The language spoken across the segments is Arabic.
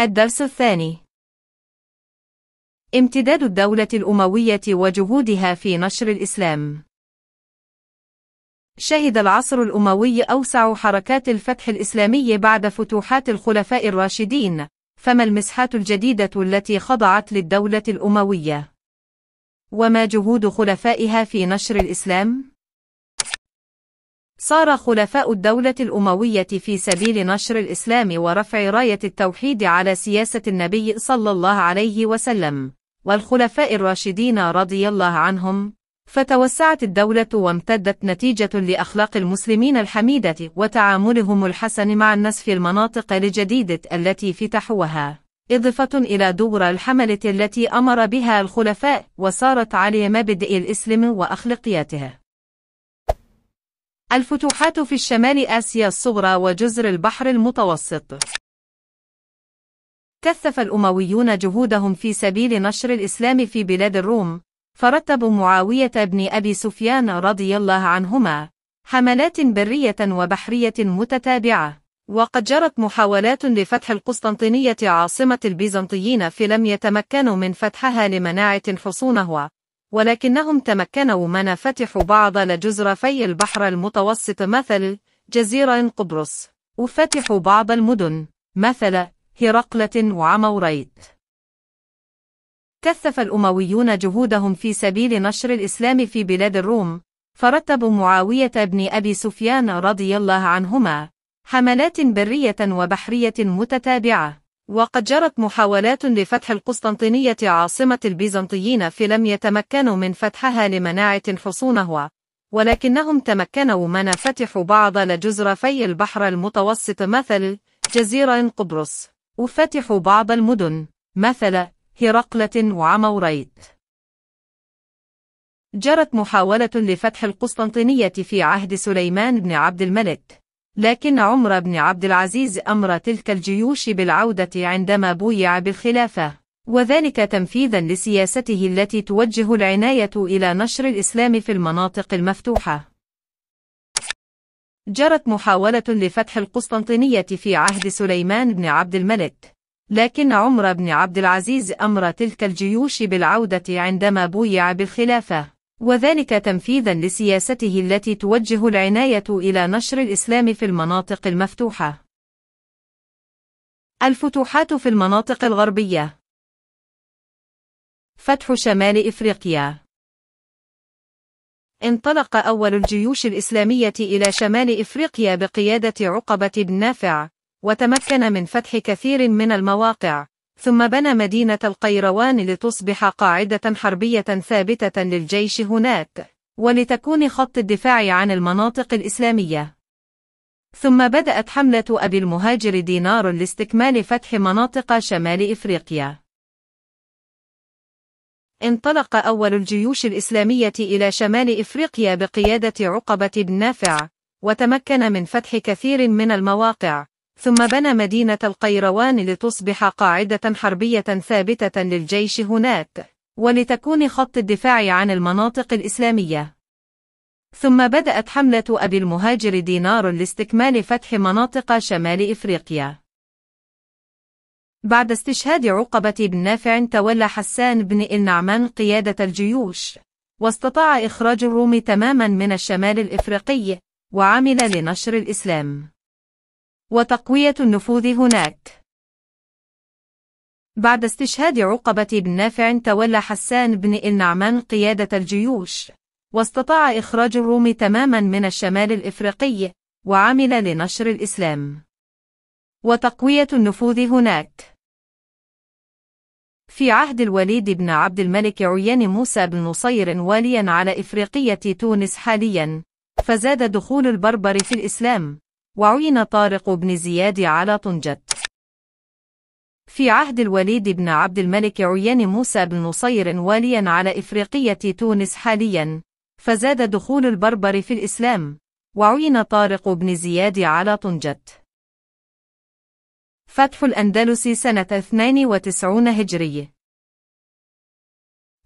الدرس الثاني امتداد الدولة الأموية وجهودها في نشر الإسلام شهد العصر الأموي أوسع حركات الفتح الإسلامي بعد فتوحات الخلفاء الراشدين فما المسحات الجديدة التي خضعت للدولة الأموية؟ وما جهود خلفائها في نشر الإسلام؟ صار خلفاء الدولة الأموية في سبيل نشر الإسلام ورفع راية التوحيد على سياسة النبي صلى الله عليه وسلم والخلفاء الراشدين رضي الله عنهم فتوسعت الدولة وامتدت نتيجة لأخلاق المسلمين الحميدة وتعاملهم الحسن مع الناس في المناطق الجديدة التي فتحوها إضافة إلى دور الحملة التي أمر بها الخلفاء وصارت على مبدئ الإسلام وأخلاقياته الفتوحات في الشمال آسيا الصغرى وجزر البحر المتوسط كثف الأمويون جهودهم في سبيل نشر الإسلام في بلاد الروم فرتبوا معاوية بن أبي سفيان رضي الله عنهما حملات برية وبحرية متتابعة وقد جرت محاولات لفتح القسطنطينية عاصمة البيزنطيين فلم يتمكنوا من فتحها لمناعة حصونها ولكنهم تمكنوا من فتح بعض لجزرفي البحر المتوسط مثل جزيرة قبرص وفتحوا بعض المدن مثل هرقلة وعموريت كثف الأمويون جهودهم في سبيل نشر الإسلام في بلاد الروم فرتبوا معاوية بن أبي سفيان رضي الله عنهما حملات برية وبحرية متتابعة وقد جرت محاولات لفتح القسطنطينية عاصمة البيزنطيين فلم يتمكنوا من فتحها لمناعة حصونها ولكنهم تمكنوا من فتح بعض لجزرفي البحر المتوسط مثل جزيرة قبرص وفتحوا بعض المدن مثل هرقلة وعموريت جرت محاولة لفتح القسطنطينية في عهد سليمان بن عبد الملك لكن عمر بن عبد العزيز أمر تلك الجيوش بالعودة عندما بويع بالخلافة وذلك تنفيذا لسياسته التي توجه العناية إلى نشر الإسلام في المناطق المفتوحة جرت محاولة لفتح القسطنطينية في عهد سليمان بن عبد الملك لكن عمر بن عبد العزيز أمر تلك الجيوش بالعودة عندما بويع بالخلافة وذلك تنفيذا لسياسته التي توجه العناية إلى نشر الإسلام في المناطق المفتوحة. الفتوحات في المناطق الغربية فتح شمال إفريقيا انطلق أول الجيوش الإسلامية إلى شمال إفريقيا بقيادة عقبة بن نافع، وتمكن من فتح كثير من المواقع، ثم بنى مدينة القيروان لتصبح قاعدة حربية ثابتة للجيش هناك ولتكون خط الدفاع عن المناطق الإسلامية ثم بدأت حملة أبي المهاجر دينار لاستكمال فتح مناطق شمال إفريقيا انطلق أول الجيوش الإسلامية إلى شمال إفريقيا بقيادة عقبة بن نافع وتمكن من فتح كثير من المواقع ثم بنى مدينة القيروان لتصبح قاعدة حربية ثابتة للجيش هناك ولتكون خط الدفاع عن المناطق الإسلامية ثم بدأت حملة أبي المهاجر دينار لاستكمال فتح مناطق شمال إفريقيا بعد استشهاد عقبة بن نافع تولى حسان بن النعمان قيادة الجيوش واستطاع إخراج الروم تماما من الشمال الإفريقي وعمل لنشر الإسلام وتقوية النفوذ هناك بعد استشهاد عقبة بن نافع تولى حسان بن النعمان قيادة الجيوش واستطاع إخراج الروم تماما من الشمال الإفريقي وعمل لنشر الإسلام وتقوية النفوذ هناك في عهد الوليد بن عبد الملك عيان موسى بن نصير واليا على إفريقية تونس حاليا فزاد دخول البربر في الإسلام وعين طارق بن زياد على طنجة في عهد الوليد بن عبد الملك عيان موسى بن نصير واليا على إفريقية تونس حاليا فزاد دخول البربر في الإسلام وعين طارق بن زياد على طنجة فتح الأندلس سنة 92 هجرية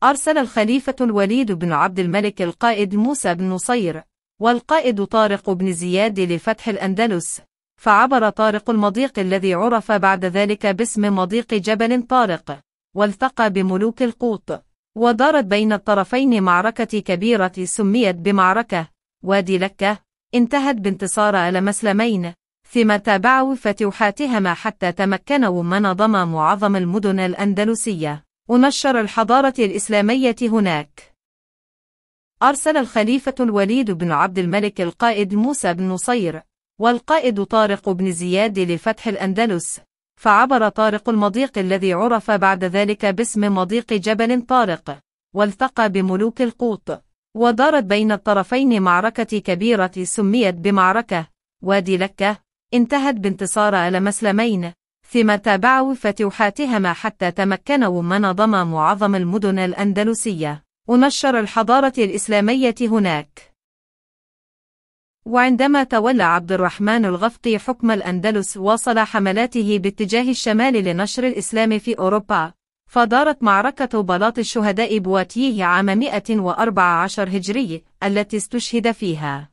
أرسل الخليفة الوليد بن عبد الملك القائد موسى بن نصير والقائد طارق بن زياد لفتح الأندلس فعبر طارق المضيق الذي عرف بعد ذلك باسم مضيق جبل طارق والتقى بملوك القوط ودارت بين الطرفين معركة كبيرة سميت بمعركة وادي لكة انتهت بانتصار المسلمين ثم تابعوا فتوحاتهما حتى تمكنوا من ضم معظم المدن الأندلسية ونشر الحضارة الإسلامية هناك أرسل الخليفة الوليد بن عبد الملك القائد موسى بن نصير والقائد طارق بن زياد لفتح الأندلس فعبر طارق المضيق الذي عرف بعد ذلك باسم مضيق جبل طارق والتقى بملوك القوط ودارت بين الطرفين معركة كبيرة سميت بمعركة وادي لكة انتهت بانتصار على مسلمين ثم تابعوا فتوحاتهما حتى تمكنوا من ضم معظم المدن الأندلسية ونشر الحضارة الإسلامية هناك وعندما تولى عبد الرحمن الغفطي حكم الأندلس واصل حملاته باتجاه الشمال لنشر الإسلام في أوروبا فدارت معركة بلاط الشهداء بواتيه عام 114 هجري التي استشهد فيها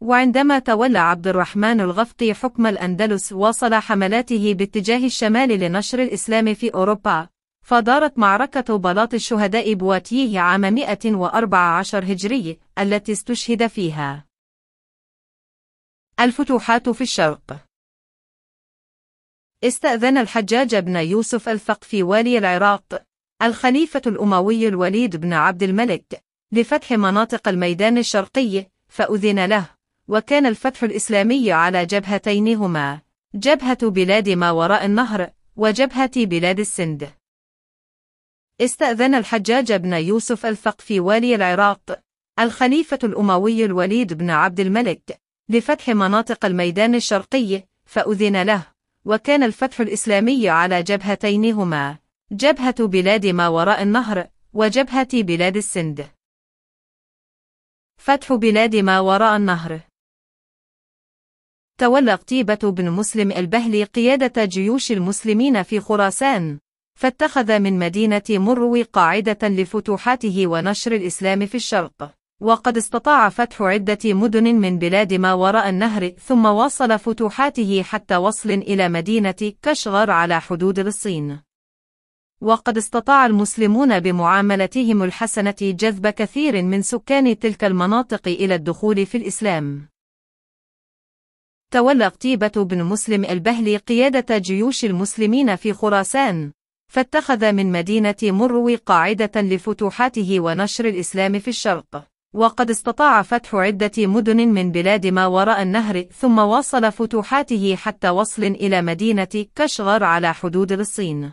وعندما تولى عبد الرحمن الغفطي حكم الأندلس واصل حملاته باتجاه الشمال لنشر الإسلام في أوروبا فدارت معركة بلاط الشهداء بواتيه عام 114 هجري التي استشهد فيها الفتوحات في الشرق استأذن الحجاج بن يوسف الثقفي والي العراق الخليفة الأموي الوليد بن عبد الملك لفتح مناطق الميدان الشرقي فأذن له وكان الفتح الإسلامي على جبهتين هما جبهة بلاد ما وراء النهر وجبهة بلاد السند استأذن الحجاج بن يوسف الثقفي والي العراق الخليفة الأموي الوليد بن عبد الملك لفتح مناطق الميدان الشرقي فأذن له وكان الفتح الإسلامي على جبهتين هما جبهة بلاد ما وراء النهر وجبهة بلاد السند فتح بلاد ما وراء النهر تولى قتيبة بن مسلم البهلي قيادة جيوش المسلمين في خراسان فاتخذ من مدينة مروي قاعدة لفتوحاته ونشر الإسلام في الشرق وقد استطاع فتح عدة مدن من بلاد ما وراء النهر ثم واصل فتوحاته حتى وصل إلى مدينة كشغر على حدود الصين وقد استطاع المسلمون بمعاملتهم الحسنة جذب كثير من سكان تلك المناطق إلى الدخول في الإسلام تولى قتيبة بن مسلم البهلي قيادة جيوش المسلمين في خراسان فاتخذ من مدينة مروي قاعدة لفتوحاته ونشر الإسلام في الشرق وقد استطاع فتح عدة مدن من بلاد ما وراء النهر ثم واصل فتوحاته حتى وصل إلى مدينة كشغر على حدود الصين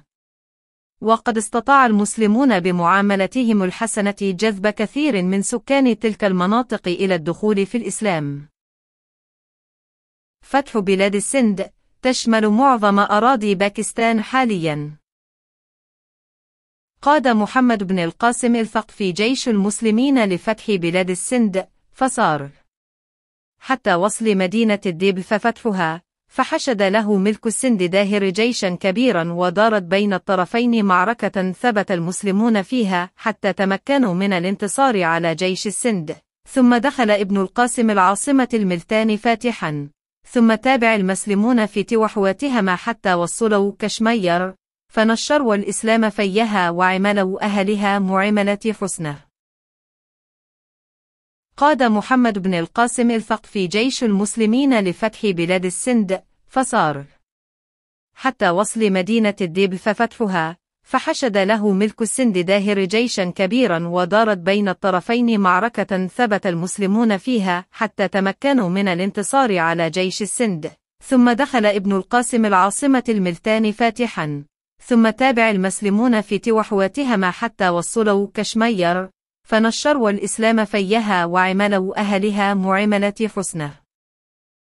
وقد استطاع المسلمون بمعاملتهم الحسنة جذب كثير من سكان تلك المناطق إلى الدخول في الإسلام فتح بلاد السند تشمل معظم أراضي باكستان حالياً قاد محمد بن القاسم الفق في جيش المسلمين لفتح بلاد السند فصار حتى وصل مدينة الديب ففتحها فحشد له ملك السند داهر جيشا كبيرا ودارت بين الطرفين معركة ثبت المسلمون فيها حتى تمكنوا من الانتصار على جيش السند ثم دخل ابن القاسم العاصمة الملتان فاتحا ثم تابع المسلمون في توحواتهما حتى وصلوا كشمير فنشروا الإسلام فيها وعملوا أهلها معملة حسنه قاد محمد بن القاسم في جيش المسلمين لفتح بلاد السند فصار حتى وصل مدينة الديب ففتحها فحشد له ملك السند داهر جيشا كبيرا ودارت بين الطرفين معركة ثبت المسلمون فيها حتى تمكنوا من الانتصار على جيش السند ثم دخل ابن القاسم العاصمة الملتان فاتحا ثم تابع المسلمون في توحواتهما حتى وصلوا كشمير فنشروا الإسلام فيها وعملوا أهلها معاملة حسنه